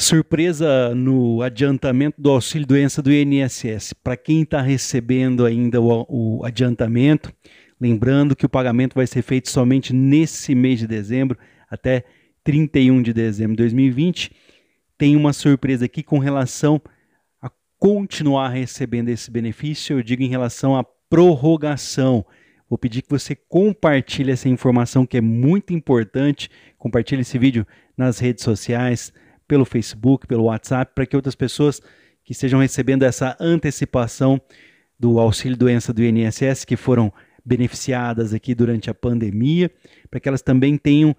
surpresa no adiantamento do auxílio doença do INSS. Para quem está recebendo ainda o, o, adiantamento, lembrando que o pagamento vai ser feito somente nesse mês de dezembro, até 31 de dezembro de 2020. Tem uma surpresa aqui com relação a continuar recebendo esse benefício, eu digo em relação à prorrogação. Vou pedir que você compartilhe essa informação que é muito importante. Compartilhe esse vídeo nas redes sociais, pelo Facebook, pelo WhatsApp, para que outras pessoas que estejam recebendo essa antecipação do auxílio doença do INSS, que foram beneficiadas aqui durante a pandemia, para que elas também tenham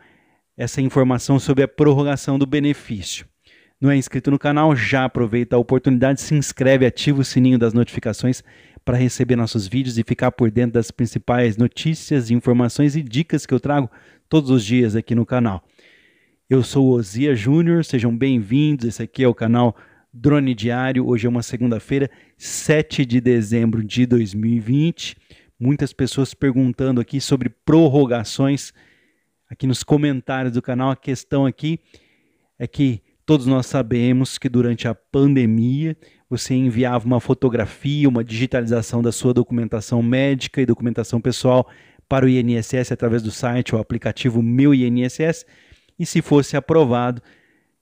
essa informação sobre a prorrogação do benefício. Não é inscrito no canal? Já aproveita a oportunidade, se inscreve, ativa o sininho das notificações para receber nossos vídeos e ficar por dentro das principais notícias, informações e dicas que eu trago todos os dias aqui no canal. Eu sou Ozia Júnior, sejam bem-vindos. Esse aqui é o canal Drone Diário. Hoje é uma segunda-feira, 7 de dezembro de 2020. Muitas pessoas perguntando aqui sobre prorrogações aqui nos comentários do canal. A questão aqui é que todos nós sabemos que durante a pandemia você enviava uma fotografia, uma digitalização da sua documentação médica e documentação pessoal para o INSS através do site ou aplicativo Meu INSS e, se fosse aprovado,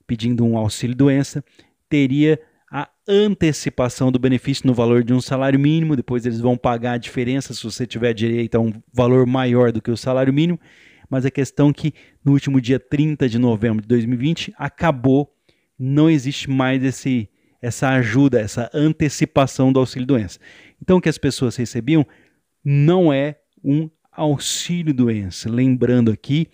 pedindo um auxílio-doença, teria a antecipação do benefício no valor de um salário mínimo, depois eles vão pagar a diferença se você tiver direito a um valor maior do que o salário mínimo, mas a questão é que no último dia 30 de novembro de 2020 acabou, não existe mais esse essa ajuda, essa antecipação do auxílio doença. Então o que as pessoas recebiam não é um auxílio doença, lembrando aqui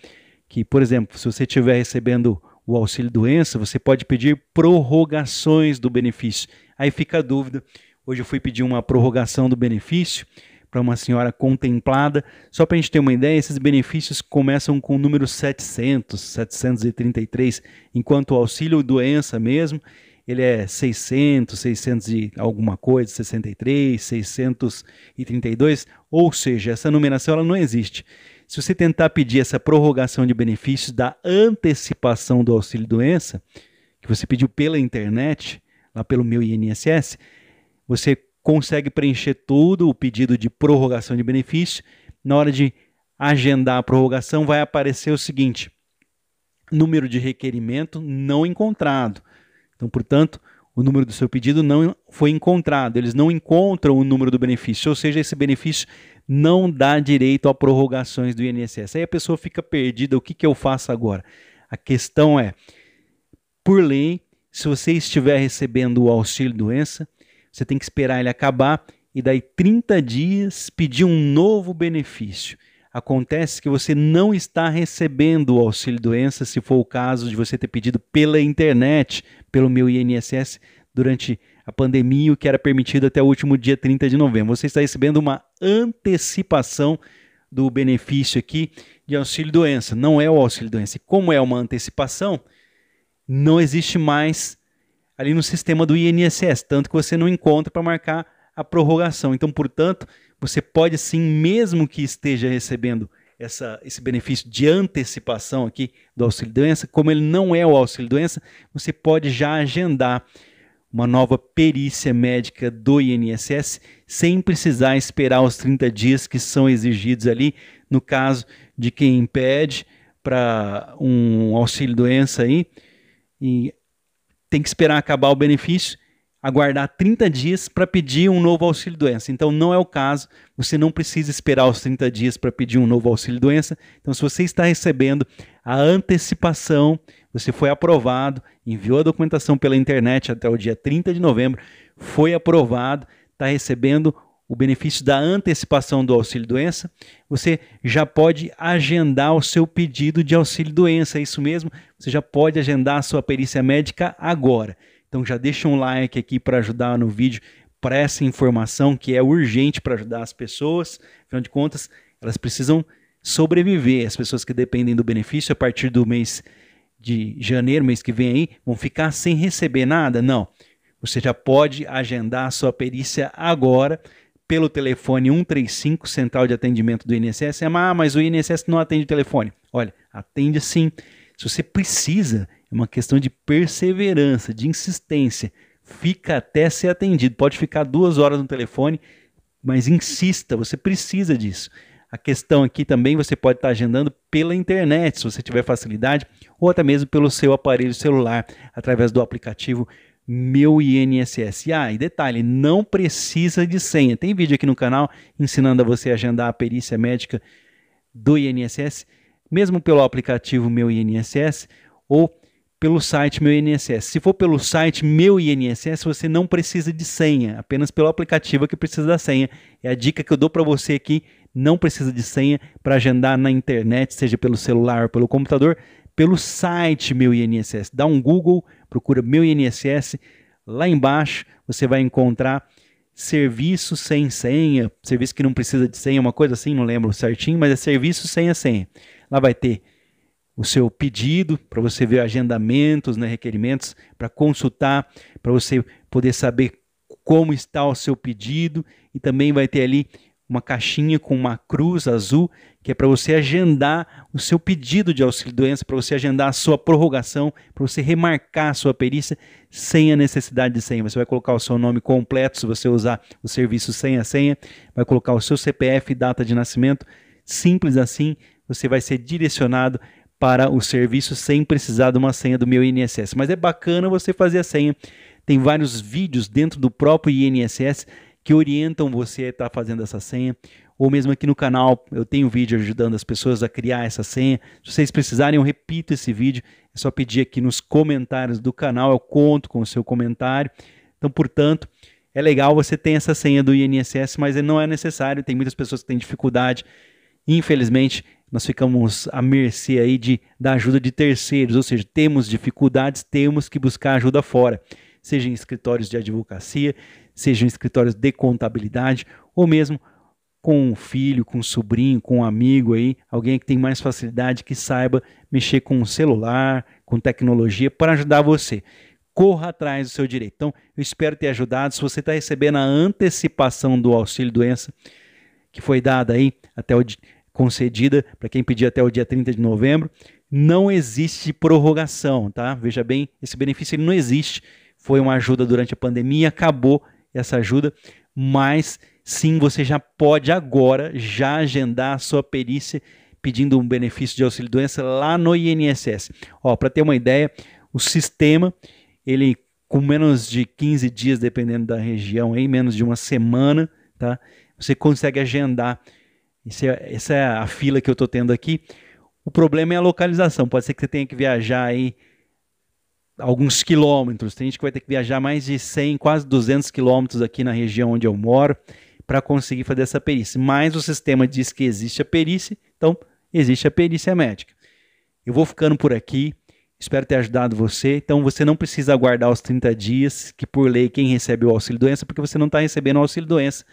que, por exemplo, se você estiver recebendo o auxílio doença, você pode pedir prorrogações do benefício. Aí fica a dúvida. Hoje eu fui pedir uma prorrogação do benefício para uma senhora contemplada. Só para a gente ter uma ideia, esses benefícios começam com o número 700, 733, enquanto o auxílio doença mesmo, ele é 600, 600 e alguma coisa, 63, 632, ou seja, essa numeração ela não existe se você tentar pedir essa prorrogação de benefícios da antecipação do auxílio-doença, que você pediu pela internet, lá pelo meu INSS, você consegue preencher todo o pedido de prorrogação de benefício. Na hora de agendar a prorrogação, vai aparecer o seguinte: número de requerimento não encontrado. Então, portanto, o número do seu pedido não foi encontrado, eles não encontram o número do benefício, ou seja, esse benefício não dá direito a prorrogações do INSS. Aí a pessoa fica perdida, o que, que eu faço agora? A questão é, por lei, se você estiver recebendo o auxílio doença, você tem que esperar ele acabar e daí 30 dias pedir um novo benefício. Acontece que você não está recebendo o auxílio doença, se for o caso de você ter pedido pela internet, pelo meu INSS, durante a pandemia, o que era permitido até o último dia 30 de novembro. Você está recebendo uma antecipação do benefício aqui de auxílio doença. Não é o auxílio doença. E como é uma antecipação, não existe mais ali no sistema do INSS, tanto que você não encontra para marcar a prorrogação. Então, portanto, você pode sim, mesmo que esteja recebendo essa, esse benefício de antecipação aqui do auxílio-doença, como ele não é o auxílio-doença, você pode já agendar uma nova perícia médica do INSS sem precisar esperar os 30 dias que são exigidos ali no caso de quem pede para um auxílio-doença aí e tem que esperar acabar o benefício aguardar 30 dias para pedir um novo auxílio-doença. Então, não é o caso, você não precisa esperar os 30 dias para pedir um novo auxílio-doença. Então, se você está recebendo a antecipação, você foi aprovado, enviou a documentação pela internet até o dia 30 de novembro, foi aprovado, está recebendo o benefício da antecipação do auxílio-doença, você já pode agendar o seu pedido de auxílio-doença, é isso mesmo? Você já pode agendar a sua perícia médica agora. Então já deixa um like aqui para ajudar no vídeo, para essa informação que é urgente para ajudar as pessoas. Afinal de contas, elas precisam sobreviver. As pessoas que dependem do benefício a partir do mês de janeiro, mês que vem aí, vão ficar sem receber nada? Não. Você já pode agendar a sua perícia agora pelo telefone 135, Central de Atendimento do INSS. Ah, é, mas o INSS não atende o telefone. Olha, atende sim. Se você precisa é uma questão de perseverança, de insistência. Fica até ser atendido. Pode ficar duas horas no telefone, mas insista, você precisa disso. A questão aqui também você pode estar agendando pela internet, se você tiver facilidade, ou até mesmo pelo seu aparelho celular, através do aplicativo Meu INSS. Ah, e detalhe, não precisa de senha. Tem vídeo aqui no canal ensinando a você agendar a perícia médica do INSS, mesmo pelo aplicativo Meu INSS, ou pelo site Meu INSS. Se for pelo site Meu INSS, você não precisa de senha, apenas pelo aplicativo que precisa da senha. É a dica que eu dou para você aqui, não precisa de senha para agendar na internet, seja pelo celular ou pelo computador, pelo site Meu INSS. Dá um Google, procura Meu INSS, lá embaixo você vai encontrar serviço sem senha, serviço que não precisa de senha, uma coisa assim, não lembro certinho, mas é serviço sem a senha. Lá vai ter o seu pedido, para você ver agendamentos, né, requerimentos, para consultar, para você poder saber como está o seu pedido e também vai ter ali uma caixinha com uma cruz azul que é para você agendar o seu pedido de auxílio doença, para você agendar a sua prorrogação, para você remarcar a sua perícia sem a necessidade de senha. Você vai colocar o seu nome completo se você usar o serviço sem a senha, vai colocar o seu CPF e data de nascimento. Simples assim, você vai ser direcionado para o serviço sem precisar de uma senha do meu INSS. Mas é bacana você fazer a senha. Tem vários vídeos dentro do próprio INSS que orientam você a estar fazendo essa senha. Ou mesmo aqui no canal, eu tenho um vídeo ajudando as pessoas a criar essa senha. Se vocês precisarem, eu repito esse vídeo. É só pedir aqui nos comentários do canal, eu conto com o seu comentário. Então, portanto, é legal você ter essa senha do INSS, mas não é necessário. Tem muitas pessoas que têm dificuldade. Infelizmente, nós ficamos à mercê aí de, da ajuda de terceiros, ou seja, temos dificuldades, temos que buscar ajuda fora, seja em escritórios de advocacia, seja em escritórios de contabilidade, ou mesmo com um filho, com um sobrinho, com um amigo aí, alguém que tem mais facilidade, que saiba mexer com o celular, com tecnologia, para ajudar você. Corra atrás do seu direito. Então, eu espero ter ajudado. Se você está recebendo a antecipação do auxílio doença, que foi dada aí até o concedida para quem pedir até o dia 30 de novembro. Não existe prorrogação, tá? Veja bem, esse benefício ele não existe. Foi uma ajuda durante a pandemia, acabou essa ajuda, mas sim você já pode agora já agendar a sua perícia pedindo um benefício de auxílio doença lá no INSS. Ó, para ter uma ideia, o sistema ele com menos de 15 dias, dependendo da região, em menos de uma semana, tá? Você consegue agendar esse é, essa é a fila que eu estou tendo aqui. O problema é a localização. Pode ser que você tenha que viajar aí alguns quilômetros. Tem gente que vai ter que viajar mais de 100, quase 200 quilômetros aqui na região onde eu moro para conseguir fazer essa perícia. Mas o sistema diz que existe a perícia, então existe a perícia médica. Eu vou ficando por aqui. Espero ter ajudado você. Então você não precisa aguardar os 30 dias que por lei quem recebe o auxílio doença, porque você não está recebendo o auxílio doença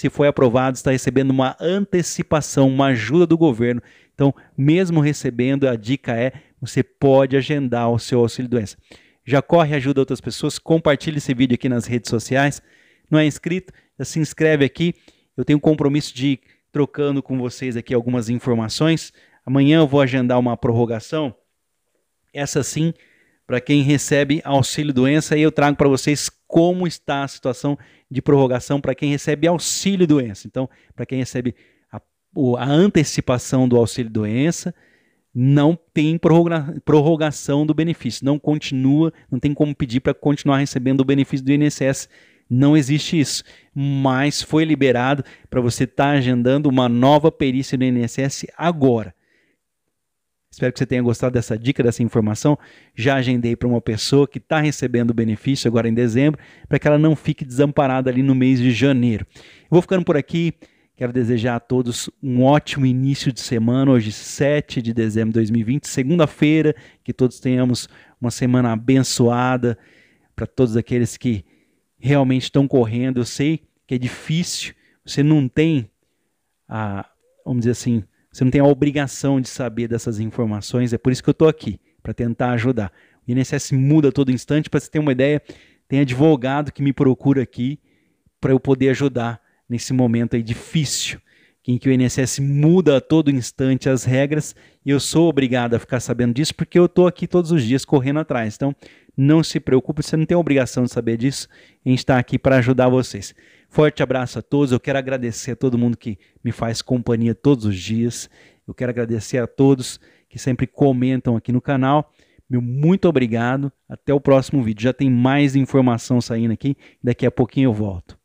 se foi aprovado, está recebendo uma antecipação, uma ajuda do governo. Então, mesmo recebendo, a dica é: você pode agendar o seu auxílio-doença. Já corre, ajuda outras pessoas, compartilhe esse vídeo aqui nas redes sociais. Não é inscrito? Já se inscreve aqui. Eu tenho um compromisso de ir trocando com vocês aqui algumas informações. Amanhã eu vou agendar uma prorrogação. Essa sim para quem recebe auxílio doença. E eu trago para vocês como está a situação de prorrogação para quem recebe auxílio doença. Então, para quem recebe a, a, antecipação do auxílio doença, não tem prorroga, prorrogação do benefício, não continua, não tem como pedir para continuar recebendo o benefício do INSS. Não existe isso, mas foi liberado para você estar tá agendando uma nova perícia do INSS agora. Espero que você tenha gostado dessa dica, dessa informação. Já agendei para uma pessoa que está recebendo o benefício agora em dezembro, para que ela não fique desamparada ali no mês de janeiro. Vou ficando por aqui. Quero desejar a todos um ótimo início de semana, hoje 7 de dezembro de 2020, segunda-feira, que todos tenhamos uma semana abençoada para todos aqueles que realmente estão correndo. Eu sei que é difícil, você não tem a, vamos dizer assim, você não tem a obrigação de saber dessas informações, é por isso que eu estou aqui, para tentar ajudar. O INSS muda a todo instante, para você ter uma ideia, tem advogado que me procura aqui para eu poder ajudar nesse momento aí difícil, em que o INSS muda a todo instante as regras, e eu sou obrigado a ficar sabendo disso porque eu estou aqui todos os dias correndo atrás. Então, não se preocupe, você não tem obrigação de saber disso. A gente está aqui para ajudar vocês. Forte abraço a todos. Eu quero agradecer a todo mundo que me faz companhia todos os dias. Eu quero agradecer a todos que sempre comentam aqui no canal. Meu muito obrigado. Até o próximo vídeo. Já tem mais informação saindo aqui. Daqui a pouquinho eu volto.